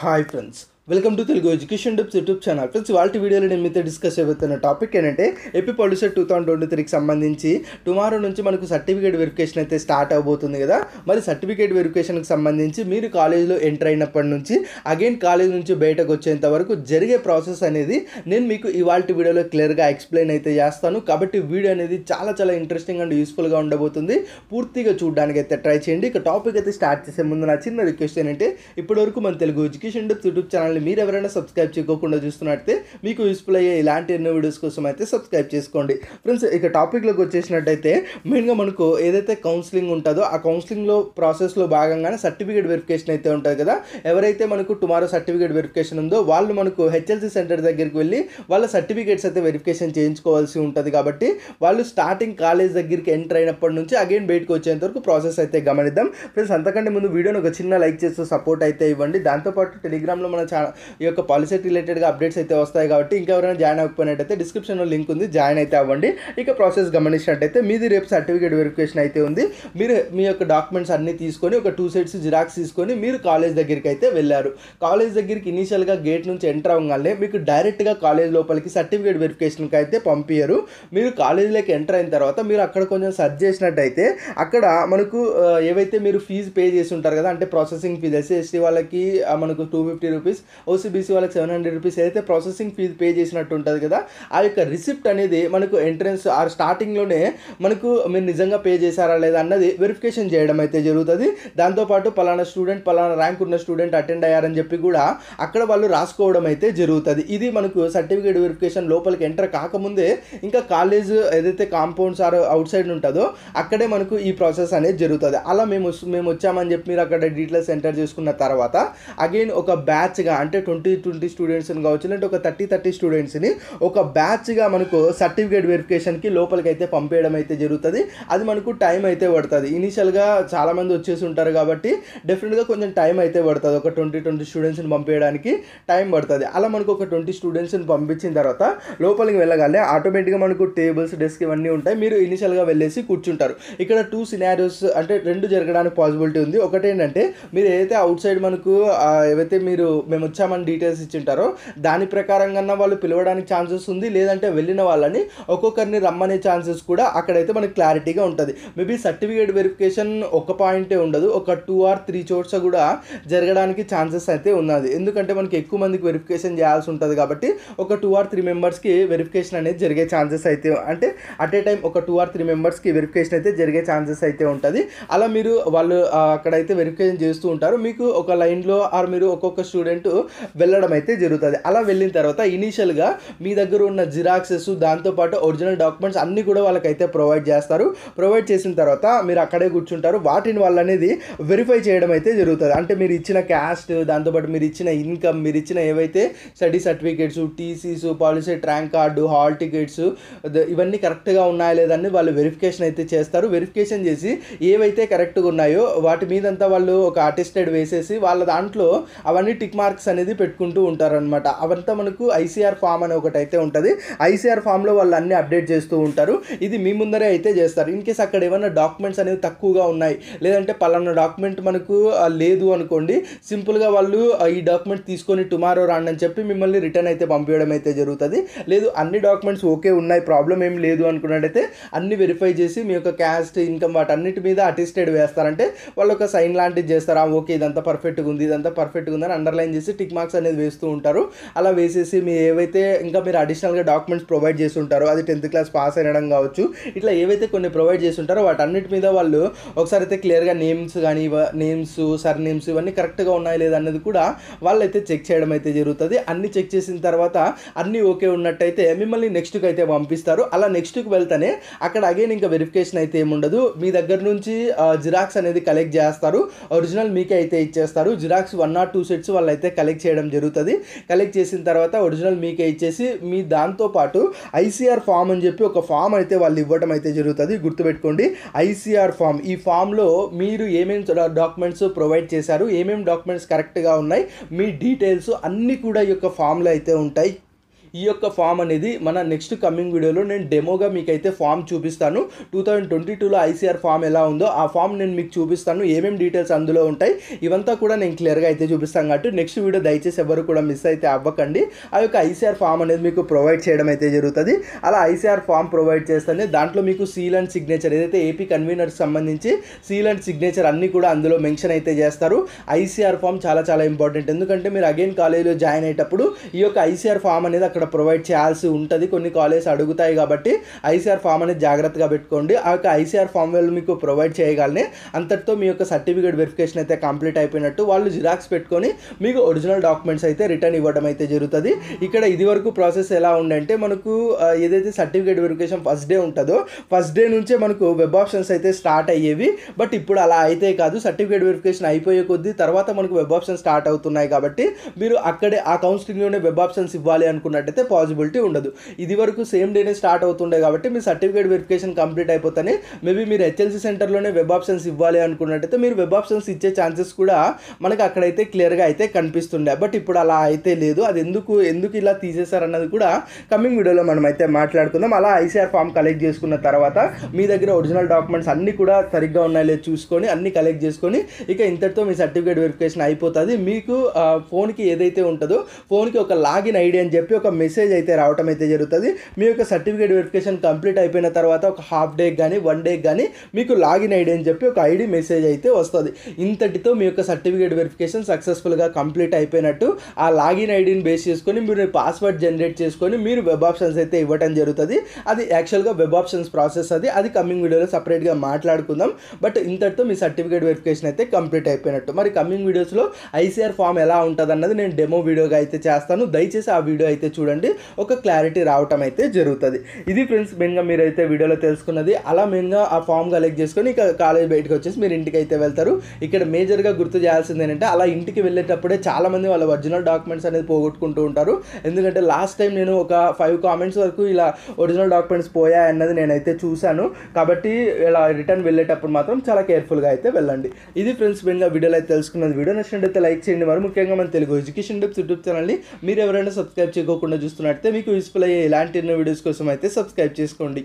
hyphens. Welcome to Telugu education tips YouTube channel friends వాళ్ళ వీడియోలో నేను మీతో డిస్కస్ చేయబోతున్న టాపిక్ ఏంటంటే AP pollution two thousand twenty త్రీకి సంబంధించి టుమారో నుంచి మనకు సర్టిఫికేట్ వెరిఫికేషన్ అయితే స్టార్ట్ అవబోతుంది కదా మరి సర్టిఫికేట్ వెరిఫికేషన్కి సంబంధించి మీరు కాలేజీలో ఎంటర్ అయినప్పటి నుంచి అగైన్ కాలేజ్ నుంచి బయటకు వచ్చేంత వరకు జరిగే ప్రాసెస్ అనేది నేను మీకు ఇవాళ వీడియోలో క్లియర్గా ఎక్స్ప్లెయిన్ అయితే చేస్తాను కాబట్టి వీడియో అనేది చాలా చాలా ఇంట్రెస్టింగ్ అండ్ యూస్ఫుల్గా ఉండబోతుంది పూర్తిగా చూడడానికి అయితే ట్రై చేయండి ఇక టాపిక్ అయితే స్టార్ట్ చేసే ముందు నా చిన్న రిక్వెస్ట్ ఏంటంటే ఇప్పటివరకు మన Telugu education tips YouTube channel మరి మీరు ఎవరైనా సబ్స్క్రైబ్ చేసుకోకుండా చూస్తున్నట్టయితే మీకు యూస్ఫుల్ అయ్యే ఇలాంటి ఎన్నో వీడియోస్ కోసం అయితే సబ్స్క్రైబ్ చేసుకోండి ఫ్రెండ్స్ ఇక టాపిక్లోకి వచ్చేసినట్టయితే మెయిన్గా మనకు ఏదైతే కౌన్సిలింగ్ ఉంటుందో ఆ కౌన్సిలింగ్లో ప్రాసెస్లో భాగంగానే సర్టిఫికేట్ వెరిఫికేషన్ అయితే ఉంటుంది కదా ఎవరైతే మనకు టుమారో సర్టిఫికేట్ వెరిఫికేషన్ ఉందో వాళ్ళు మనకు హెచ్ఎల్సీ సెంటర్ దగ్గరికి వెళ్ళి వాళ్ళ సర్టిఫికేట్స్ అయితే వెరిఫికేషన్ చేయించుకోవాల్సి ఉంటుంది కాబట్టి వాళ్ళు స్టార్టింగ్ కాలేజ్ దగ్గరికి ఎంటర్ అయినప్పటి నుంచి అగైన్ బయటకు వచ్చేంత వరకు ప్రాసెస్ అయితే గమనిద్దాం ఫ్రెండ్స్ అంతకంటే ముందు వీడియోని ఒక చిన్న లైక్ చేస్తూ సపోర్ట్ అయితే ఇవ్వండి దాంతోపాటు టెలిగ్రామ్లో మన ఛా ఈ యొక్క పాలసీ రిలేటెడ్గా అప్డేట్స్ అయితే వస్తాయి కాబట్టి ఇంకా ఎవరైనా జాయిన్ అవ్వకపోయినట్టయితే డిస్క్రిప్షన్లో లింక్ ఉంది జాయిన్ అయితే అవ్వండి ఇక ప్రాసెస్ గమనించినట్టయితే మీది రేపు సర్టిఫికేట్ వెరిఫికేషన్ అయితే ఉంది మీరు మీ యొక్క డాక్యుమెంట్స్ అన్నీ తీసుకొని ఒక టూ సెట్స్ జిరాక్స్ తీసుకొని మీరు కాలేజ్ దగ్గరికి అయితే వెళ్ళారు కాలేజ్ దగ్గరికి ఇనీషియల్గా గేట్ నుంచి ఎంటర్ అవ్వగానే మీకు డైరెక్ట్గా కాలేజ్ లోపలికి సర్టిఫికేట్ వెరిఫికేషన్కి అయితే పంపించరు మీరు కాలేజీలోకి ఎంటర్ అయిన తర్వాత మీరు అక్కడ కొంచెం సర్చ్ చేసినట్టయితే అక్కడ మనకు ఏవైతే మీరు ఫీజు పే చేసి ఉంటారు కదా అంటే ప్రాసెసింగ్ ఫీజు ఎస్సీ ఎస్టీ వాళ్ళకి మనకు టూ ఫిఫ్టీ రూపీస్ ఓసీబీసీ వాళ్ళకి సెవెన్ హండ్రెడ్ రూపీస్ ఏదైతే ప్రాసెసింగ్ ఫీజు పే చేసినట్టు ఉంటుంది కదా ఆ యొక్క రిసిప్ట్ అనేది మనకు ఎంట్రన్స్ ఆ స్టార్టింగ్లోనే మనకు మీరు నిజంగా పే చేశారా లేదా అన్నది వెరిఫికేషన్ చేయడం అయితే జరుగుతుంది దాంతోపాటు పలానా స్టూడెంట్ పలానా ర్యాంక్ ఉన్న స్టూడెంట్ అటెండ్ అయ్యారని చెప్పి కూడా అక్కడ వాళ్ళు రాసుకోవడం అయితే జరుగుతుంది ఇది మనకు సర్టిఫికేట్ వెరిఫికేషన్ లోపలికి ఎంటర్ కాకముందే ఇంకా కాలేజ్ ఏదైతే కాంపౌండ్స్ ఆర్ అవుట్ సైడ్ ఉంటుందో అక్కడే మనకు ఈ ప్రాసెస్ అనేది జరుగుతుంది అలా మేము మేము వచ్చామని చెప్పి మీరు అక్కడ డీటెయిల్స్ ఎంటర్ చేసుకున్న తర్వాత అగైన్ ఒక బ్యాచ్గా అంటే ట్వంటీ ట్వంటీ స్టూడెంట్స్ని కావచ్చు లేదంటే ఒక థర్టీ థర్టీ స్టూడెంట్స్ని ఒక బ్యాచ్గా మనకు సర్టిఫికేట్ వెరిఫికేషన్కి లోపలికి అయితే పంపేయడం అయితే జరుగుతుంది అది మనకు టైం అయితే పడుతుంది ఇనిషియల్గా చాలామంది వచ్చేసి ఉంటారు కాబట్టి డెఫినెట్గా కొంచెం టైం అయితే పడుతుంది ఒక ట్వంటీ ట్వంటీ స్టూడెంట్స్ని పంపేయడానికి టైం పడుతుంది అలా మనకు ఒక ట్వంటీ స్టూడెంట్స్ని పంపించిన తర్వాత లోపలికి వెళ్ళగానే ఆటోమేటిక్గా మనకు టేబుల్స్ డెస్క్ ఇవన్నీ ఉంటాయి మీరు ఇనిషియల్గా వెళ్ళేసి కూర్చుంటారు ఇక్కడ టూ సినారియోస్ అంటే రెండు జరగడానికి పాసిబిలిటీ ఉంది ఒకటేంటంటే మీరు ఏదైతే అవుట్ సైడ్ మనకు ఏవైతే మీరు మేము వచ్చామని డీటెయిల్స్ ఇచ్చింటారో దాని ప్రకారం కన్నా వాళ్ళు పిలవడానికి ఛాన్సెస్ ఉంది లేదంటే వెళ్ళిన వాళ్ళని ఒక్కొక్కరిని రమ్మనే ఛాన్సెస్ కూడా అక్కడైతే మనకి క్లారిటీగా ఉంటుంది మేబీ సర్టిఫికేట్ వెరిఫికేషన్ ఒక పాయింటే ఉండదు ఒక టూ ఆర్ త్రీ చోట్స్ కూడా జరగడానికి ఛాన్సెస్ అయితే ఉన్నది ఎందుకంటే మనకి ఎక్కువ మందికి వెరిఫికేషన్ చేయాల్సి ఉంటుంది కాబట్టి ఒక టూ ఆర్ త్రీ మెంబర్స్కి వెరిఫికేషన్ అనేది జరిగే ఛాన్సెస్ అయితే అంటే అట్ ఏ టైం ఒక టూ ఆర్ త్రీ మెంబర్స్కి వెరిఫికేషన్ అయితే జరిగే ఛాన్సెస్ అయితే ఉంటుంది అలా మీరు వాళ్ళు అక్కడైతే వెరిఫికేషన్ చేస్తూ ఉంటారు మీకు ఒక లైన్లో ఆర్ మీరు ఒక్కొక్క స్టూడెంట్ వెళ్ళడం అయితే జరుగుతుంది అలా వెళ్ళిన తర్వాత ఇనీషియల్గా మీ దగ్గర ఉన్న జిరాక్సెస్ దాంతోపాటు ఒరిజినల్ డాక్యుమెంట్స్ అన్నీ కూడా వాళ్ళకైతే ప్రొవైడ్ చేస్తారు ప్రొవైడ్ చేసిన తర్వాత మీరు అక్కడే కూర్చుంటారు వాటిని వాళ్ళు అనేది వెరిఫై చేయడం అయితే జరుగుతుంది అంటే మీరు ఇచ్చిన క్యాస్ట్ దాంతోపాటు మీరు ఇచ్చిన ఇన్కమ్ మీరు ఇచ్చిన ఏవైతే స్టడీ సర్టిఫికేట్స్ టీసీస్ పాలసీ ట్రాంక్ కార్డు హాల్ టికెట్స్ ఇవన్నీ కరెక్ట్గా ఉన్నాయా లేదని వాళ్ళు వెరిఫికేషన్ అయితే చేస్తారు వెరిఫికేషన్ చేసి ఏవైతే కరెక్ట్గా ఉన్నాయో వాటి మీదంతా వాళ్ళు ఒక అటెస్టెడ్ వేసేసి వాళ్ళ దాంట్లో అవన్నీ టిక్ మార్క్స్ అనేది పెట్టుకుంటూ ఉంటారనమాట అవంతా మనకు ఐసీఆర్ ఫామ్ అని ఒకటి అయితే ఉంటుంది ఐసీఆర్ ఫామ్లో వాళ్ళు అన్ని అప్డేట్ చేస్తూ ఉంటారు ఇది మీ ముందరే అయితే చేస్తారు ఇన్ కేస్ అక్కడ ఏమైనా డాక్యుమెంట్స్ అనేవి తక్కువగా ఉన్నాయి లేదంటే పలానా డాక్యుమెంట్ మనకు లేదు అనుకోండి సింపుల్గా వాళ్ళు ఈ డాక్యుమెంట్ తీసుకొని టుమారో రాండి అని చెప్పి మిమ్మల్ని రిటర్న్ అయితే పంపించడం అయితే జరుగుతుంది లేదు అన్ని డాక్యుమెంట్స్ ఓకే ఉన్నాయి ప్రాబ్లం ఏం లేదు అనుకున్నట్టయితే అన్ని వెరిఫై చేసి మీ యొక్క క్యాస్ట్ ఇన్కమ్ వాటన్నిటి మీద అటెస్టెడ్ వేస్తారంటే వాళ్ళు ఒక సైన్ లాంటిది చేస్తారు ఓకే ఇదంతా పర్ఫెక్ట్గా ఉంది ఇదంతా పర్ఫెక్ట్గా ఉందని అండర్లైన్ చేసి టిక్ మార్క్స్ అనేది వేస్తూ ఉంటారు అలా వేసేసి మీ ఏవైతే ఇంకా మీరు అడిషనల్గా డాక్యుమెంట్స్ ప్రొవైడ్ చేసి ఉంటారో అది టెన్త్ క్లాస్ పాస్ అయినడం కావచ్చు ఇట్లా ఏవైతే కొన్ని ప్రొవైడ్ చేసి ఉంటారో వాటన్నిటి మీద వాళ్ళు ఒకసారి అయితే క్లియర్గా నేమ్స్ కానీ నేమ్స్ సర్ నేమ్స్ ఇవన్నీ కరెక్ట్గా ఉన్నాయి లేదా అనేది కూడా వాళ్ళైతే చెక్ చేయడం అయితే జరుగుతుంది అన్ని చెక్ చేసిన తర్వాత అన్నీ ఓకే ఉన్నట్టయితే మిమ్మల్ని నెక్స్ట్కి అయితే పంపిస్తారు అలా నెక్స్ట్కి వెళ్తేనే అక్కడ అగైన్ ఇంకా వెరిఫికేషన్ అయితే ఏముండదు మీ దగ్గర నుంచి జిరాక్స్ అనేది కలెక్ట్ చేస్తారు ఒరిజినల్ మీకే అయితే ఇచ్చేస్తారు xerox one or two sets వాళ్ళు అయితే కలెక్ట్ కలెక్ట్ చేయడం జరుగుతుంది కలెక్ట్ చేసిన తర్వాత ఒరిజినల్ మీకే ఇచ్చేసి మీ దాంతోపాటు ఐసీఆర్ ఫామ్ అని చెప్పి ఒక ఫామ్ అయితే వాళ్ళు ఇవ్వడం అయితే జరుగుతుంది గుర్తుపెట్టుకోండి ఐసీఆర్ ఫామ్ ఈ ఫామ్లో మీరు ఏమేమి డాక్యుమెంట్స్ ప్రొవైడ్ చేశారు ఏమేమి డాక్యుమెంట్స్ కరెక్ట్గా ఉన్నాయి మీ డీటెయిల్స్ అన్నీ కూడా ఈ యొక్క ఫామ్లో అయితే ఉంటాయి ఈ యొక్క ఫామ్ అనేది మన నెక్స్ట్ కమింగ్ వీడియోలో నేను డెమోగా మీకు అయితే ఫామ్ చూపిస్తాను టూ థౌజండ్ ట్వంటీ టూలో ఐసీఆర్ ఫామ్ ఎలా ఉందో ఆ ఫామ్ నేను మీకు చూపిస్తాను ఏమేమి డీటెయిల్స్ అందులో ఉంటాయి ఇవంతా కూడా నేను క్లియర్గా అయితే చూపిస్తాను కాబట్టి నెక్స్ట్ వీడియో దయచేసి ఎవరు కూడా మిస్ అయితే అవ్వకండి ఆ యొక్క ఐసీఆర్ ఫామ్ అనేది మీకు ప్రొవైడ్ చేయడం అయితే జరుగుతుంది అలా ఐసీఆర్ ఫామ్ ప్రొవైడ్ చేస్తానే దాంట్లో మీకు సీల్ అండ్ సిగ్నేచర్ ఏదైతే ఏపీ కన్వీనర్కి సంబంధించి సీల్ అండ్ సిగ్నేచర్ అన్ని కూడా అందులో మెన్షన్ అయితే చేస్తారు ఐసీఆర్ ఫామ్ చాలా చాలా ఇంపార్టెంట్ ఎందుకంటే మీరు అగైన్ కాలేజీలో జాయిన్ అయ్యేటప్పుడు ఈ యొక్క ఐసీఆర్ ఫామ్ అనేది అక్కడ ఇక్కడ ప్రొవైడ్ చేయాల్సి ఉంటుంది కొన్ని కాలేజ్ అడుగుతాయి కాబట్టి ఐసీఆర్ ఫామ్ అనేది జాగ్రత్తగా పెట్టుకోండి ఆ యొక్క ఐసీఆర్ ఫామ్ వాళ్ళు మీకు ప్రొవైడ్ చేయగలని అంతటితో మీ యొక్క సర్టిఫికేట్ వెరిఫికేషన్ అయితే కంప్లీట్ అయిపోయినట్టు వాళ్ళు జిరాక్స్ పెట్టుకొని మీకు ఒరిజినల్ డాక్యుమెంట్స్ అయితే రిటర్న్ ఇవ్వడం అయితే జరుగుతుంది ఇక్కడ ఇది వరకు ప్రాసెస్ ఎలా ఉందంటే మనకు ఏదైతే సర్టిఫికేట్ వెరిఫికేషన్ ఫస్ట్ డే ఉంటుందో ఫస్ట్ డే నుంచే మనకు వెబ్ ఆప్షన్స్ అయితే స్టార్ట్ అయ్యేవి బట్ ఇప్పుడు అలా అయితే కాదు సర్టిఫికేట్ వెరిఫికేషన్ అయిపోయే కొద్దీ తర్వాత మనకు వెబ్ ఆప్షన్ స్టార్ట్ అవుతున్నాయి కాబట్టి మీరు అక్కడే ఆ కౌన్సిలింగ్లోనే వెబ్ ఆప్షన్స్ ఇవ్వాలి అనుకున్నట్టు అయితే పాజిబిలిటీ ఉండదు ఇది వరకు సేమ్ డేనే స్టార్ట్ అవుతుండే కాబట్టి మీ సర్టిఫికేట్ వెరిఫికేషన్ కంప్లీట్ అయిపోతేనే మేబీ మీరు హెచ్ఎల్సీ సెంటర్లోనే వెబ్ ఆప్షన్స్ ఇవ్వాలి అనుకున్నట్టయితే మీరు వెబ్ ఆప్షన్స్ ఇచ్చే ఛాన్సెస్ కూడా మనకు అక్కడైతే క్లియర్గా అయితే కనిపిస్తుండే బట్ ఇప్పుడు అలా అయితే లేదు అది ఎందుకు ఎందుకు ఇలా తీసేశారన్నది కూడా కమింగ్ వీడియోలో మనం అయితే మాట్లాడుకుందాం అలా ఐసీఆర్ ఫామ్ కలెక్ట్ చేసుకున్న తర్వాత మీ దగ్గర ఒరిజినల్ డాక్యుమెంట్స్ అన్నీ కూడా సరిగ్గా ఉన్నాయి చూసుకొని అన్నీ కలెక్ట్ చేసుకొని ఇక ఇంతటితో మీ సర్టిఫికేట్ వెరిఫికేషన్ అయిపోతుంది మీకు ఫోన్కి ఏదైతే ఉంటుందో ఫోన్కి ఒక లాగిన్ ఐడి అని చెప్పి ఒక మెసేజ్ అయితే రావటం అయితే జరుగుతుంది మీ యొక్క సర్టిఫికేట్ వెరిఫికేషన్ కంప్లీట్ అయిపోయిన తర్వాత ఒక హాఫ్ డే కానీ వన్ డే కానీ మీకు లాగిన్ ఐడి అని చెప్పి ఒక ఐడి మెసేజ్ అయితే వస్తుంది ఇంతటితో మీ యొక్క సర్టిఫికేట్ వెరిఫికేషన్ సక్సెస్ఫుల్గా కంప్లీట్ అయిపోయినట్టు ఆ లాగిన్ ఐడిని బేస్ చేసుకొని మీరు పాస్వర్డ్ జనరేట్ చేసుకొని మీరు వెబ్ ఆప్షన్స్ అయితే ఇవ్వటం జరుగుతుంది అది యాక్చువల్గా వెబ్ ఆప్షన్స్ ప్రాసెస్ అది అది కమింగ్ వీడియోలో సపరేట్గా మాట్లాడుకుందాం బట్ ఇంతటితో మీ సర్టిఫికేట్ వెరిఫికేషన్ అయితే కంప్లీట్ అయిపోయినట్టు మరి కమింగ్ వీడియోస్లో ఐసీఆర్ ఫామ్ ఎలా ఉంటుంది అన్నది నేను డెమో వీడియోగా అయితే చేస్తాను దయచేసి ఆ వీడియో అయితే చూడండి చూడండి ఒక క్లారిటీ రావటం అయితే జరుగుతుంది ఇది ఫ్రెండ్స్ మెయిన్గా మీరైతే వీడియోలో తెలుసుకున్నది అలా మెయిన్గా ఆ ఫామ్ కలెక్ట్ చేసుకొని ఇక కాలేజ్ బయటకు వచ్చేసి మీరు ఇంటికి అయితే వెళ్తారు ఇక్కడ మేజర్గా గుర్తు చేయాల్సింది ఏంటంటే అలా ఇంటికి వెళ్ళేటప్పుడే చాలామంది వాళ్ళ ఒరిజినల్ డాక్యుమెంట్స్ అనేది పోగొట్టుకుంటూ ఉంటారు ఎందుకంటే లాస్ట్ టైం నేను ఒక ఫైవ్ కామెంట్స్ వరకు ఇలా ఒరిజినల్ డాక్యుమెంట్స్ పోయాయన్నది నేనైతే చూశాను కాబట్టి ఇలా రిటర్న్ వెళ్ళేటప్పుడు మాత్రం చాలా కేర్ఫుల్గా అయితే వెళ్ళండి ఇది ఫ్రెండ్స్ మెయిన్గా వీడియోలో అయితే తెలుసుకున్నది వీడియో అయితే లైక్ చేయండి మరి ముఖ్యంగా మన తెలుగు ఎడ్యుకేషన్ టిప్స్ యూట్యూబ్ ఛానల్ని మీరు ఎవరైనా సబ్స్క్రైబ్ చేయకుండా చూస్తున్నట్టే మీకు యూస్ఫుల్ అయ్యే ఇలాంటి ఎన్నో వీడియోస్ కోసం అయితే సబ్స్క్రైబ్ చేసుకోండి